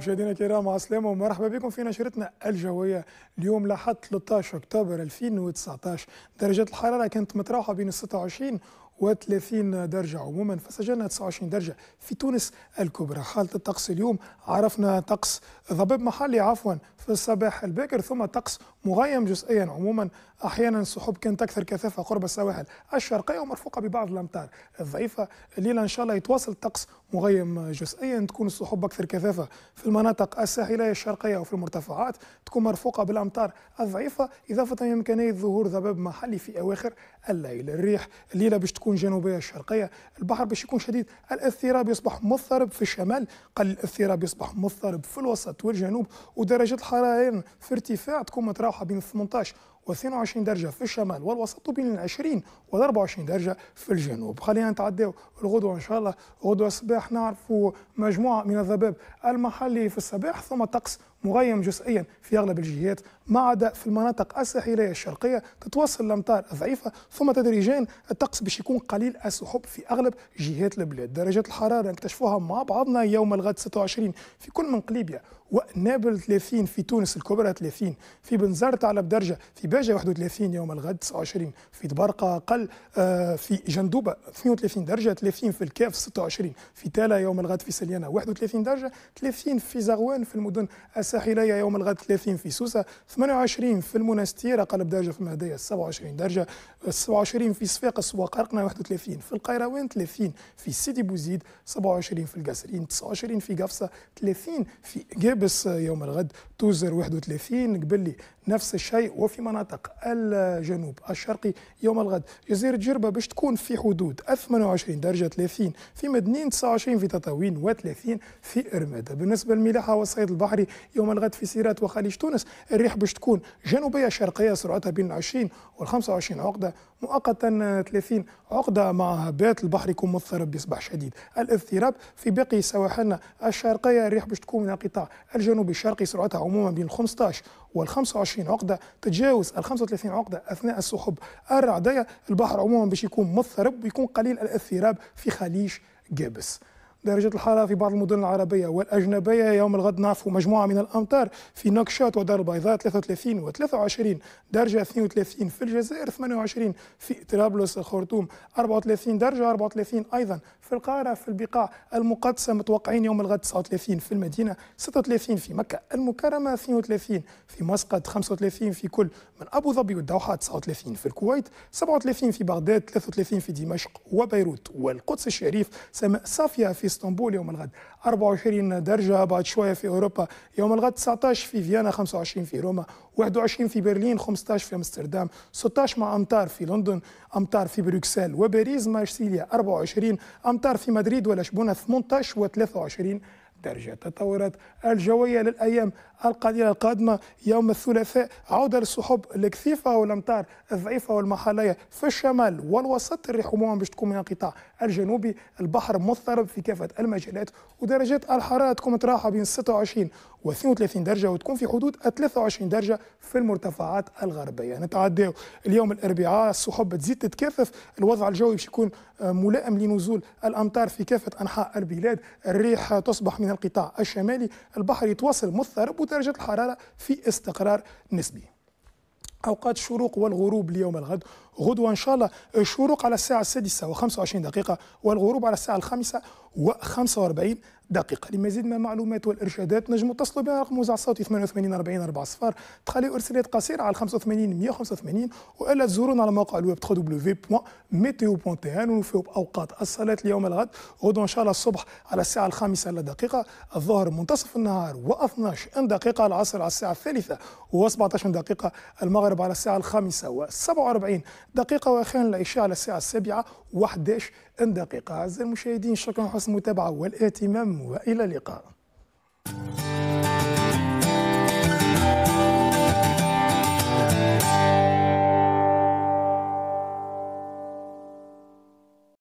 مشاهدينا الكرام عسلامة ومرحبا بكم في نشرتنا الجوية اليوم لحد 13 اكتوبر 2019 درجة الحرارة كانت متراوحة بين 26 و30 درجة عموما فسجلنا 29 درجة في تونس الكبرى حالة الطقس اليوم عرفنا طقس ضباب محلي عفوا في الصباح الباكر ثم طقس مغيم جزئيا عموما احيانا السحب كانت اكثر كثافه قرب السواحل الشرقيه ومرفوقه ببعض الامطار الضعيفه الليله ان شاء الله يتواصل طقس مغيم جزئيا تكون السحب اكثر كثافه في المناطق الساحليه الشرقيه وفي المرتفعات تكون مرفوقه بالامطار الضعيفه اضافه إمكانية ظهور ضباب محلي في اواخر الليل الريح الليله باش تكون تكون جنوبية الشرقية البحر باش يكون شديد الاضطراب يصبح مضطرب في الشمال قل الاضطراب يصبح مضطرب في الوسط والجنوب ودرجة الحرارة في ارتفاع تكون متراوحة بين 18 و22 درجة في الشمال والوسط بين 20 و24 درجة في الجنوب خلينا نتعداو الغدوة إن شاء الله غدوة الصباح نعرفوا مجموعة من الذباب المحلي في الصباح ثم طقس مغيم جزئيا في اغلب الجهات ما عدا في المناطق الساحليه الشرقيه تتوصل الامطار ضعيفه ثم تدريجيا الطقس باش يكون قليل السحب في اغلب جهات البلاد درجات الحراره نكتشفوها مع بعضنا يوم الغد 26 في كل من قليبيا ونابل 30 في تونس الكبرى 30 في بنزرت على بدرجة في باجة 31 يوم الغد 29 في دبرقة أقل آه، في جندوبة 32 درجة 30 في الكاف 26 في تالا يوم الغد في سليانة 31 درجة 30 في زغوان في المدن الساحلية يوم الغد 30 في سوسة 28 في المنستير أقل بدرجة في المهدية 27 درجة 27 في صفاقس وقرقنة 31 في القيروان 30 في سيدي بوزيد 27 في القاسرين 29 في قفصة 30 في جيب حبس يوم الغد توزر 31 قبلي نفس الشيء وفي مناطق الجنوب الشرقي يوم الغد جزيرة جربة باش تكون في حدود 28 درجة 30 في مدنين 29 في تطاوين و30 في إرمادة بالنسبة للملاحة والصيد البحري يوم الغد في سيرات وخليج تونس الريح باش تكون جنوبية شرقية سرعتها بين 20 وال 25 عقدة مؤقتا 30 عقدة مع هبات البحر يكون مضطرب يصبح شديد الاضطراب في باقي سواحلنا الشرقية الريح باش تكون من القطاع الجنوبي الشرقي سرعتها عموما بين 15 وال 25 عقدة تتجاوز ال 35 عقدة أثناء السحب الرعدية البحر عموما باش يكون مضطرب ويكون قليل الاضطراب في خليج جابس درجة الحرارة في بعض المدن العربية والأجنبية يوم الغد نعفو مجموعة من الأمطار في نكشات ودار البيضاء 33 و 23 درجة 32 في الجزائر 28 في طرابلس الخرطوم 34 درجة 34 أيضا في القاهرة في البقاع المقدسة متوقعين يوم الغد 39 في المدينة 36 في مكة المكرمة 32 في مسقط 35 في كل من أبو ظبي والدوحة 39 في الكويت 37 في بغداد 33 في دمشق وبيروت والقدس الشريف سماء صافية في اسطنبول يوم الغد 24 درجة بعد شوية في أوروبا يوم الغد 19 في فيينا 25 في روما 21 في برلين 15 في أمستردام 16 مع أمطار في لندن أمطار في بروكسل وباريس مارسيليا 24 أمطار في مدريد ولشبونة 18 و 23 درجة تطورات الجوية للأيام القليلة القادمة يوم الثلاثاء عودة للسحب الكثيفة والأمطار الضعيفة والمحلية في الشمال والوسط الريح عموما باش تكون من القطاع الجنوبي البحر مضطرب في كافة المجالات ودرجات الحرارة تكون متراوحة بين 26 و 32 درجة وتكون في حدود 23 درجة في المرتفعات الغربية نتعداو اليوم الأربعاء السحب تزيد تتكاثف الوضع الجوي باش يكون آه، ملائم لنزول الأمطار في كافة أنحاء البلاد الريح تصبح من من القطاع الشمالي البحر يتواصل مضطرب ودرجة الحرارة في استقرار نسبي أوقات الشروق والغروب اليوم الغد غدوة إن شاء الله الشروق على الساعة السادسة وخمسة وعشرين دقيقة والغروب على الساعة الخامسة وخمسة وأربعين دقيقة لمزيد من المعلومات والإرشادات نجم اتصلوا بنا رقم وزع صوتي 88 40 4 صفار تخليوا إرسالات قصيرة على 85 185 وإلا تزورونا على موقع الويب www.meteo.tn ونوفيو بأوقات الصلاة اليوم الغد غدا إن شاء الله الصبح على الساعة الخامسة إلا دقيقة الظهر منتصف النهار و12 دقيقة العصر على الساعة الثالثة و17 دقيقة المغرب على الساعة الخامسة و47 دقيقة وأخيرا العشاء على الساعة السابعة و11 دقيقة أعزائي المشاهدين شكرا حسن المتابعة والاهتمام والى اللقاء